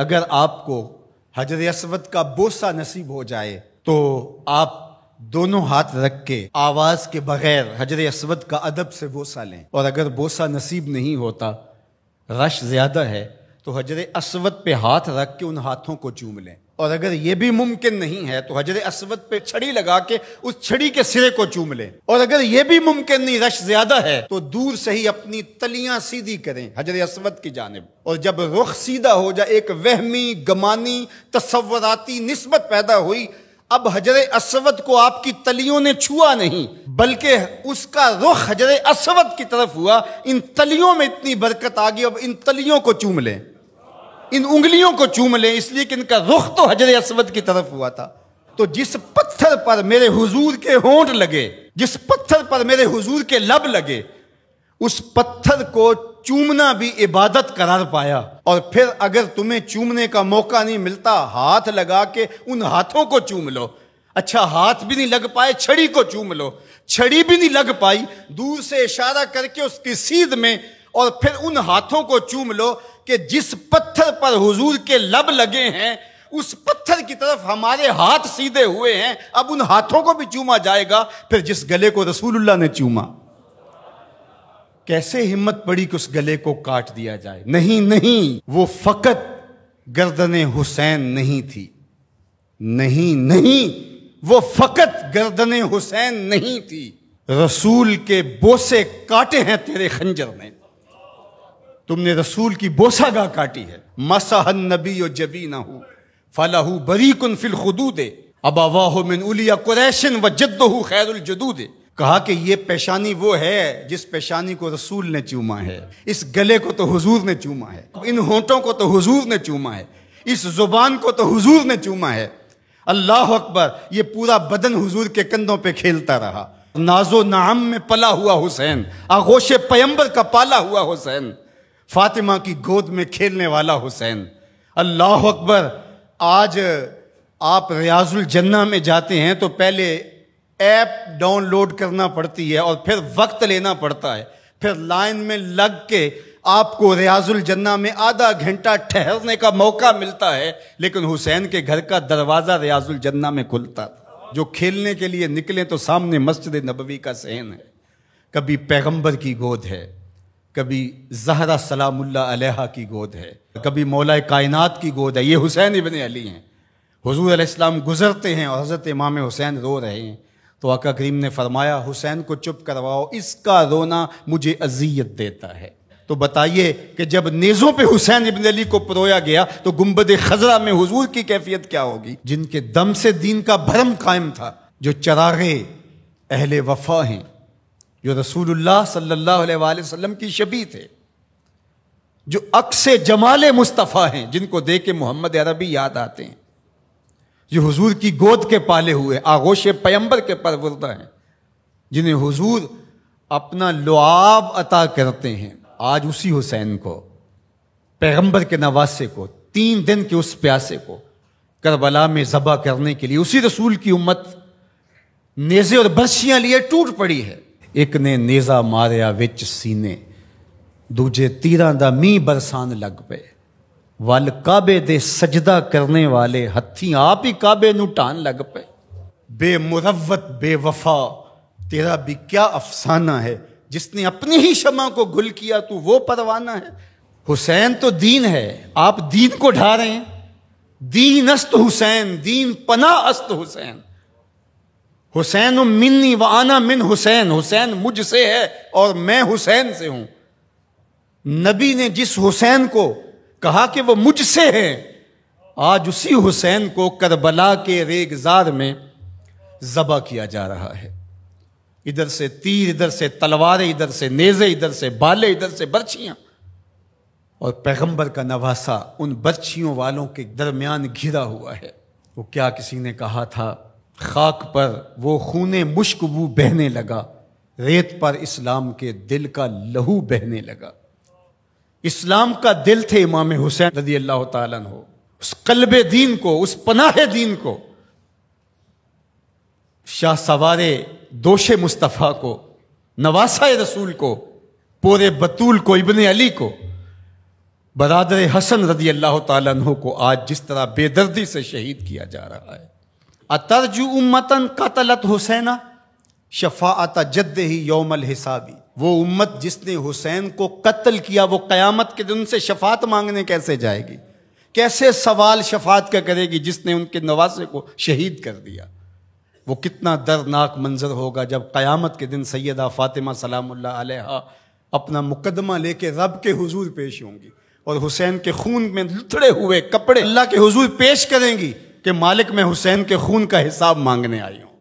अगर आपको हजर असवद का बोसा नसीब हो जाए तो आप दोनों हाथ रख के आवाज के बगैर हजर असवद का अदब से बोसा लें और अगर बोसा नसीब नहीं होता रश ज्यादा है तो हजर असवद पे हाथ रख के उन हाथों को चूम लें और अगर ये भी मुमकिन नहीं है तो हजर असवद पे छड़ी लगा के उस छड़ी के सिरे को चूम लें और अगर ये भी मुमकिन नहीं रश ज्यादा है तो दूर से ही अपनी तलियां सीधी करें हजर असवद की जानब और जब रुख सीधा हो जाए एक वहमी गमानी तस्वराती नस्बत पैदा हुई अब हजर असवद को आपकी तलियों ने छुआ नहीं बल्कि उसका रुख हजर असवद की तरफ हुआ इन तलियों में इतनी बरकत आ गई अब इन तलियों को चूम लें इन उंगलियों को चूम लें इसलिए कि इनका रुख तो हजर असवद की तरफ हुआ था तो जिस पत्थर पर मेरे हुजूर के होंठ लगे जिस पत्थर पर मेरे हुजूर के लब लगे उस पत्थर को चूमना भी इबादत करार पाया और फिर अगर तुम्हें चूमने का मौका नहीं मिलता हाथ लगा के उन हाथों को चूम लो अच्छा हाथ भी नहीं लग पाए छड़ी को चूम लो छड़ी भी नहीं लग पाई दूर से इशारा करके उसकी सीध में और फिर उन हाथों को चूम लो कि जिस पत्थर पर हुजूर के लब लगे हैं उस पत्थर की तरफ हमारे हाथ सीधे हुए हैं अब उन हाथों को भी चूमा जाएगा फिर जिस गले को रसूलुल्लाह ने चूमा कैसे हिम्मत पड़ी कि उस गले को काट दिया जाए नहीं नहीं वो फकत गर्दन हुसैन नहीं थी नहीं नहीं वो फकत गर्दन हुसैन नहीं थी रसूल के बोसे काटे हैं तेरे खंजर में तुमने रसूल की बोसागा काटी है मसाहन नबी और जबी ना हो फलाहू बरी कन फिल खुदू दे अब मिन उलिया कुरैशन व खैर जदू दे कहा कि ये पेशानी वो है जिस पेशानी को रसूल ने चूमा है इस गले को तो हुजूर ने चूमा है इन होंठों को तो हुजूर ने चूमा है इस जुबान को तो हुजूर ने चूमा है अल्लाह अकबर ये पूरा बदन हुजूर के कंधों पे खेलता रहा नाजो नाम में पला हुआ हुसैन आगोश पयंबर का पाला हुआ हुसैन फातिमा की गोद में खेलने वाला हुसैन अल्लाह अकबर आज आप रियाजुल जन्ना में जाते हैं तो पहले ऐप डाउनलोड करना पड़ती है और फिर वक्त लेना पड़ता है फिर लाइन में लग के आपको रियाजुल जन्ना में आधा घंटा ठहरने का मौका मिलता है लेकिन हुसैन के घर का दरवाज़ा रियाजुल जन्ना में खुलता था जो खेलने के लिए निकले तो सामने मस्जिद नबवी का सहन है कभी पैगंबर की गोद है कभी जहरा सलामुल्ला अलैहा की गोद है कभी मौला कायनात की गोद है ये हुसैन इबन अली हैं हजूर इस्लाम गुजरते हैं और हज़रत इमाम हुसैन रो रहे हैं तो आका करीम ने फरमाया हुसैन को चुप करवाओ इसका रोना मुझे अजियत देता है तो बताइए कि जब नेज़ों पे हुसैन इबन अली को परोया गया तो गुम्बद खजरा में हुजूर की कैफियत क्या होगी जिनके दम से दीन का भरम कायम था जो चरागे अहले वफा हैं जो रसूलुल्लाह सल्लल्लाहु अलैहि वसल्लम की शबी थे जो अक्स जमाल मुस्तफ़ा हैं जिनको देख के मोहम्मद अरबी याद आते हैं जो हुजूर की गोद के पाले हुए आगोश पैम्बर के परवरदा हैं जिन्हें हुजूर अपना लुआब अता करते हैं आज उसी हुसैन को पैगंबर के नवासे को तीन दिन के उस प्यासे को करबला में जबा करने के लिए उसी रसूल की उम्मत नेज़े और बर्शियाँ लिए टूट पड़ी है एक ने नेजा मारिया विच सीने दूजे तीर का मीह बरसान लग पे वल काबे दे सजदा करने वाले हथी आप ही काबे ਨੂੰ ਢਾਣ लग पे बेमुरवत बेवफा तेरा भी क्या अफसाना है जिसने अपनी ही शमा को गुल किया तू वो परवाना है हुसैन तो दीन है आप दीन को ढा रहे हैं दीन अस्त हुसैन दीन पना अस्त हुसैन हुसैन मिन्नी व आना मिन हुसैन हुसैन मुझसे है और मैं हुसैन से हूं नबी ने जिस हुसैन को कहा कि वो मुझसे है आज उसी हुसैन को करबला के रेगजार में जबा किया जा रहा है इधर से तीर इधर से तलवारें इधर से नेज़े इधर से बाले इधर से बर्छियां और पैगंबर का नवासा उन बर्छियों वालों के दरमियान घिरा हुआ है वो क्या किसी ने कहा था खाक पर वो खून मुशकबू बहने लगा रेत पर इस्लाम के दिल का लहू बहने लगा इस्लाम का दिल थे इमाम हुसैन रदी अल्लाह हो उस कल्ब दीन को उस पनाह दीन को शाह सवार दोष मुस्तफ़ा को नवासा रसूल को पूरे बतूल को इबन अली को बरदर हसन रदी अल्लाह तु को आज जिस तरह बेदर्दी से शहीद किया जा रहा है अतरजु उम्मतन कतलत हुसैना शफात जद ही योमल हिसाबी वो उम्मत जिसने हुसैन को कत्ल किया वो कयामत के दिन से शफात मांगने कैसे जाएगी कैसे सवाल शफात का करेगी जिसने उनके नवासे को शहीद कर दिया वो कितना दर्दनाक मंजर होगा जब कयामत के दिन सैदा फ़ातिमा सलाम अपना मुकदमा लेके रब के हुजूर पेश होंगी और हुसैन के खून में लुथड़े हुए कपड़े अल्लाह के हुजूर पेश करेंगी कि मालिक मैं हुसैन के खून का हिसाब मांगने आई हूं